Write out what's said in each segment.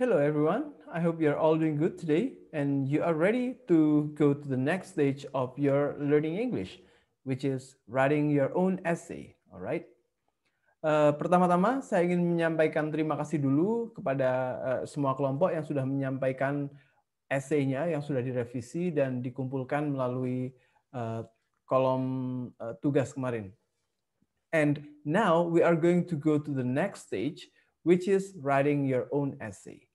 Hello, everyone. I hope you are all doing good today and you are ready to go to the next stage of your learning English, which is writing your own essay. All right. Uh, Pertama-tama, saya ingin menyampaikan terima kasih dulu kepada uh, semua kelompok yang sudah menyampaikan esainya yang sudah direvisi dan dikumpulkan melalui uh, kolom uh, tugas kemarin. And now we are going to go to the next stage, which is writing your own essay.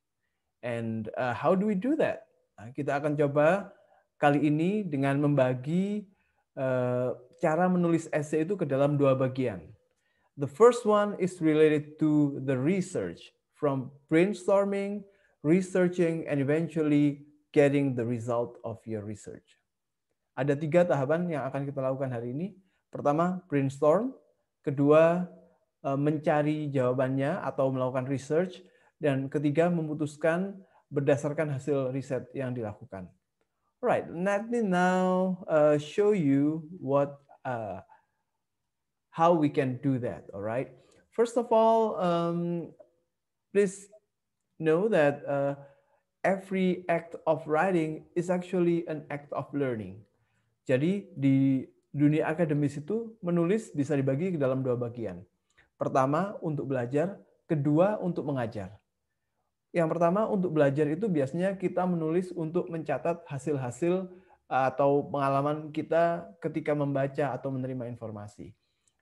And uh, how do we do that? Nah, kita akan coba kali ini dengan membagi uh, cara menulis esai itu ke dalam dua bagian. The first one is related to the research from brainstorming, researching, and eventually getting the result of your research. Ada tiga tahapan yang akan kita lakukan hari ini. Pertama, brainstorm. Kedua, uh, mencari jawabannya atau melakukan research dan ketiga, memutuskan berdasarkan hasil riset yang dilakukan. Alright, let me now uh, show you what uh, how we can do that. Alright, First of all, um, please know that uh, every act of writing is actually an act of learning. Jadi di dunia akademis itu menulis bisa dibagi ke dalam dua bagian. Pertama untuk belajar, kedua untuk mengajar. Yang pertama untuk belajar itu biasanya kita menulis untuk mencatat hasil-hasil eh, atau pengalaman kita ketika membaca atau menerima informasi.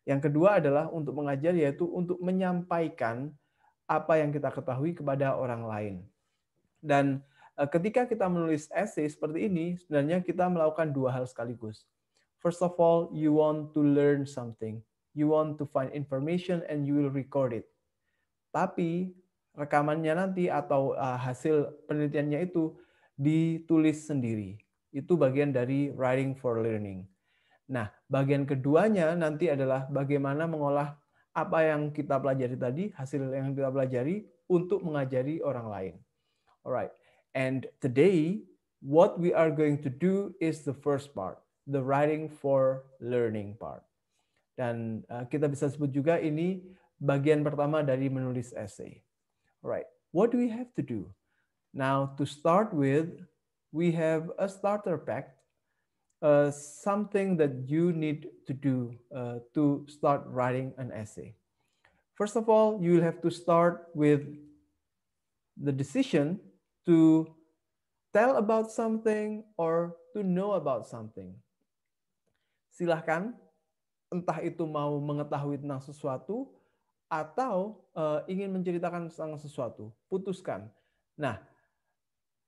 Yang kedua adalah untuk mengajar yaitu untuk menyampaikan apa yang kita ketahui kepada orang lain. Dan eh, ketika kita menulis esai seperti ini, sebenarnya kita melakukan dua hal sekaligus. First of all, you want to learn something. You want to find information and you will record it. Tapi rekamannya nanti atau uh, hasil penelitiannya itu ditulis sendiri. Itu bagian dari writing for learning. Nah, bagian keduanya nanti adalah bagaimana mengolah apa yang kita pelajari tadi, hasil yang kita pelajari untuk mengajari orang lain. Alright, and today what we are going to do is the first part, the writing for learning part. Dan eh, kita bisa sebut juga ini bagian pertama dari menulis essay. All right, what do we have to do? Now, to start with, we have a starter pack, uh, something that you need to do uh, to start writing an essay. First of all, you'll have to start with the decision to tell about something or to know about something. Silahkan, entah itu mau mengetahui tentang sesuatu atau uh, ingin menceritakan tentang sesuatu, putuskan. Nah,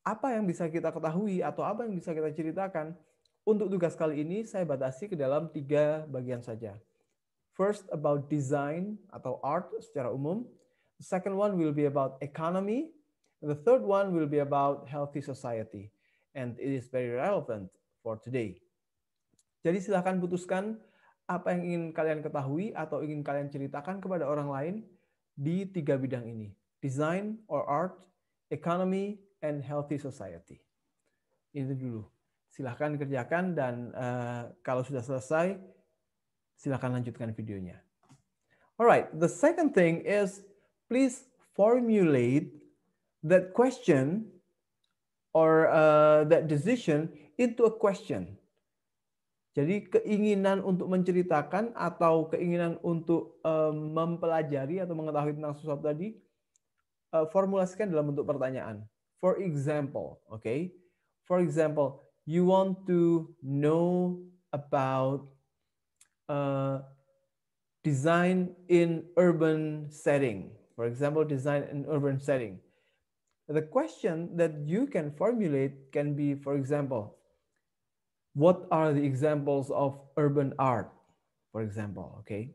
apa yang bisa kita ketahui atau apa yang bisa kita ceritakan untuk tugas kali ini saya batasi ke dalam tiga bagian saja. First about design atau art secara umum. The second one will be about economy. The third one will be about healthy society. And it is very relevant for today. Jadi silahkan putuskan apa yang ingin kalian ketahui atau ingin kalian ceritakan kepada orang lain di tiga bidang ini, design or art, economy, and healthy society. Ini dulu. Silahkan kerjakan dan uh, kalau sudah selesai, silahkan lanjutkan videonya. Alright, the second thing is please formulate that question or uh, that decision into a question. Jadi keinginan untuk menceritakan atau keinginan untuk mempelajari atau mengetahui tentang sesuatu tadi formulasikan dalam bentuk pertanyaan. For example, Okay? For example, you want to know about uh, design in urban setting. For example, design in urban setting. The question that you can formulate can be, for example, what are the examples of urban art, for example, okay?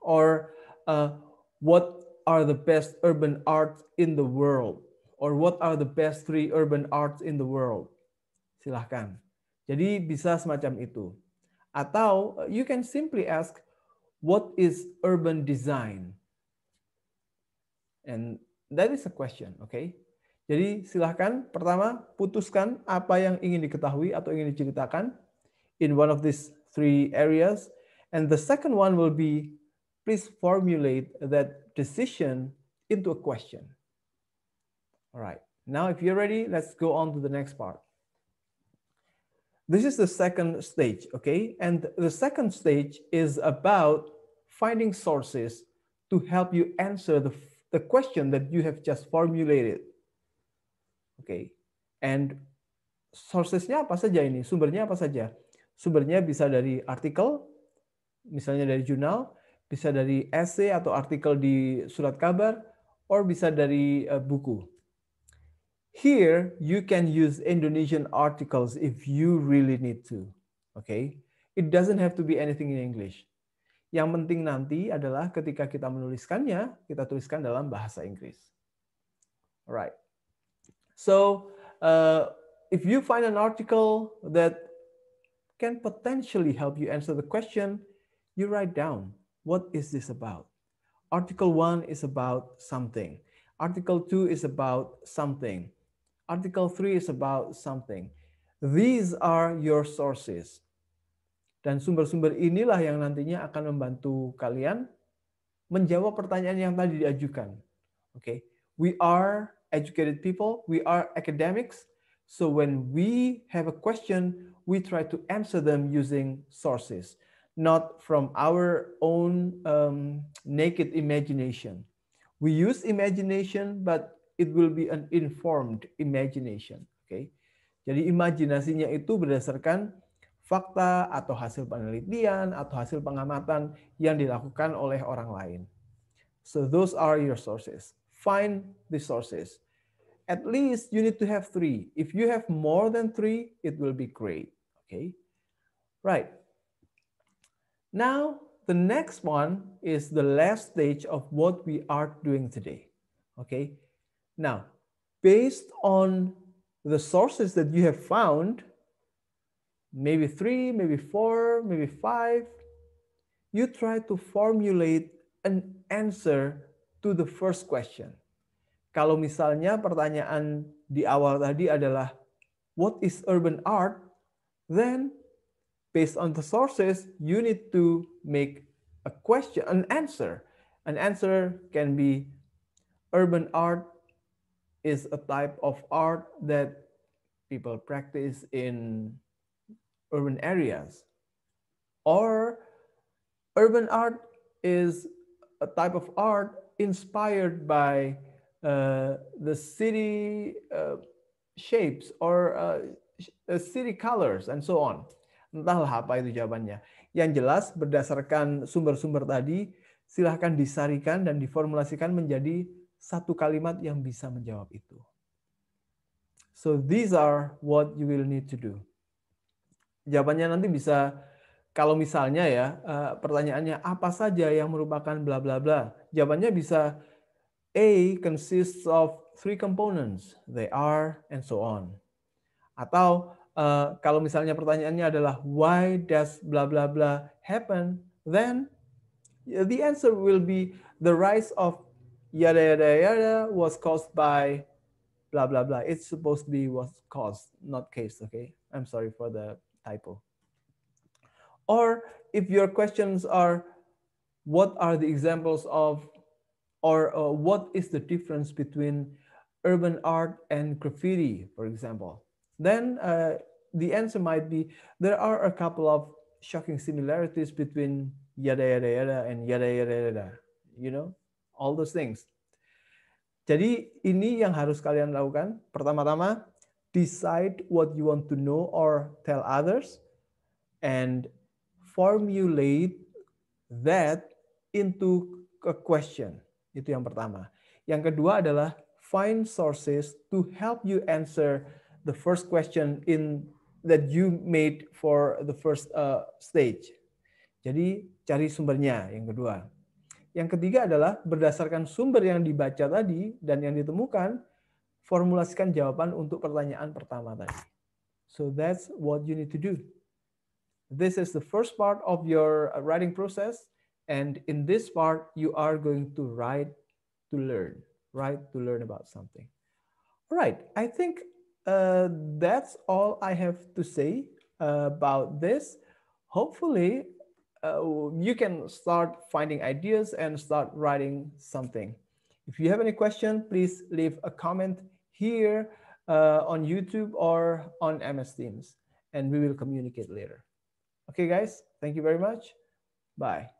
Or uh, what are the best urban arts in the world? Or what are the best three urban arts in the world? Silahkan. Jadi bisa semacam itu. Atau uh, you can simply ask, what is urban design? And that is a question, okay? Jadi silahkan pertama putuskan apa yang ingin diketahui atau ingin diceritakan in one of these three areas. And the second one will be please formulate that decision into a question. All right, now if you're ready, let's go on to the next part. This is the second stage, okay? And the second stage is about finding sources to help you answer the, the question that you have just formulated. Okay. And sourcesnya apa saja ini? Sumbernya apa saja? Sumbernya bisa dari artikel, misalnya dari jurnal, bisa dari essay atau artikel di surat kabar, or bisa dari uh, buku. Here you can use Indonesian articles if you really need to. Okay? It doesn't have to be anything in English. Yang penting nanti adalah ketika kita menuliskannya, kita tuliskan dalam bahasa Inggris. Alright. So uh, if you find an article that can potentially help you answer the question, you write down, what is this about? Article one is about something. Article two is about something. Article three is about something. These are your sources. Dan sumber-sumber inilah yang nantinya akan membantu kalian menjawab pertanyaan yang tadi diajukan. Oke, okay? we are educated people, we are academics. So when we have a question, we try to answer them using sources, not from our own um, naked imagination. We use imagination, but it will be an informed imagination. Okay? Jadi imajinasinya itu berdasarkan fakta atau hasil penelitian atau hasil pengamatan yang dilakukan oleh orang lain. So those are your sources. Find the sources. at least you need to have three. If you have more than three, it will be great, okay? Right. Now, the next one is the last stage of what we are doing today, okay? Now, based on the sources that you have found, maybe three, maybe four, maybe five, you try to formulate an answer to the first question. Kalau misalnya pertanyaan di awal tadi adalah what is urban art? Then based on the sources, you need to make a question, an answer. An answer can be urban art is a type of art that people practice in urban areas. Or urban art is a type of art inspired by Uh, the city uh, shapes or uh, city colors and so on. Entahlah apa itu jawabannya. Yang jelas berdasarkan sumber-sumber tadi, silahkan disarikan dan diformulasikan menjadi satu kalimat yang bisa menjawab itu. So these are what you will need to do. Jawabannya nanti bisa kalau misalnya ya pertanyaannya apa saja yang merupakan bla bla bla. Jawabannya bisa A consists of three components, they are, and so on. Atau uh, kalau misalnya pertanyaannya adalah why does blah blah blah happen, then the answer will be the rise of yada yada yada was caused by blah blah blah. It's supposed to be was caused, not case. Okay, I'm sorry for the typo. Or if your questions are, what are the examples of or uh, what is the difference between urban art and graffiti, for example? Then uh, the answer might be, there are a couple of shocking similarities between yada, yada, yada, and yada, yada, yada, you know, all those things. Jadi ini yang harus kalian lakukan. Pertama-tama, decide what you want to know or tell others and formulate that into a question. Itu yang pertama. Yang kedua adalah find sources to help you answer the first question in that you made for the first uh, stage. Jadi cari sumbernya yang kedua. Yang ketiga adalah berdasarkan sumber yang dibaca tadi dan yang ditemukan, formulasikan jawaban untuk pertanyaan pertama tadi. So that's what you need to do. This is the first part of your uh, writing process. And in this part, you are going to write to learn, right? To learn about something. All right, I think uh, that's all I have to say uh, about this. Hopefully, uh, you can start finding ideas and start writing something. If you have any question, please leave a comment here uh, on YouTube or on MS Teams, and we will communicate later. Okay, guys, thank you very much. Bye.